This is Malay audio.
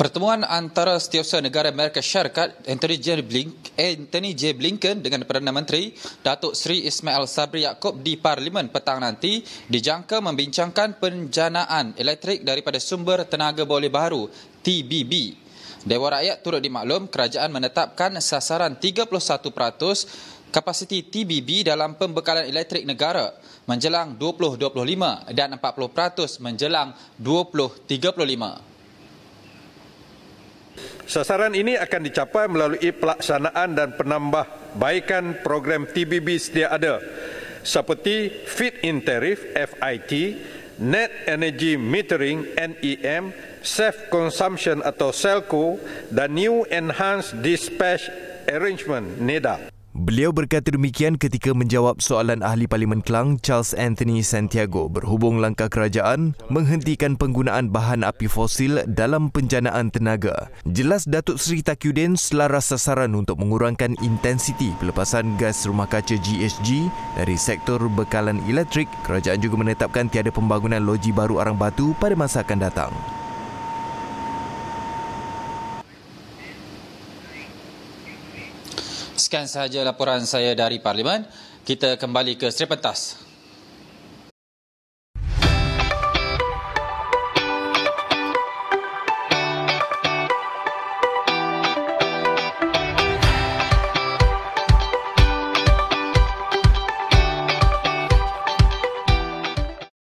Pertemuan antara setiausaha negara Amerika Syarikat Anthony J. Blinken, Blinken dengan Perdana Menteri Datuk Seri Ismail Sabri Yaakob di Parlimen petang nanti dijangka membincangkan penjanaan elektrik daripada sumber tenaga boleh baru TBB. Dewa Rakyat turut dimaklum kerajaan menetapkan sasaran 31% kapasiti TBB dalam pembekalan elektrik negara menjelang 2025 dan 40% menjelang 2035. Sasaran ini akan dicapai melalui pelaksanaan dan penambahbaikan program TBB sedia ada seperti Fit in Tarif FIT, Net Energy Metering NEM, Self Consumption atau Selco dan New Enhanced Dispatch Arrangement NEDA. Beliau berkata demikian ketika menjawab soalan ahli Parlimen Kelang Charles Anthony Santiago berhubung langkah kerajaan menghentikan penggunaan bahan api fosil dalam penjanaan tenaga. Jelas Datuk Seri Takyudin selaras sasaran untuk mengurangkan intensiti pelepasan gas rumah kaca GHG dari sektor bekalan elektrik. Kerajaan juga menetapkan tiada pembangunan loji baru arang batu pada masa akan datang. sekian sahaja laporan saya dari Parlimen. Kita kembali ke Seri Pentas.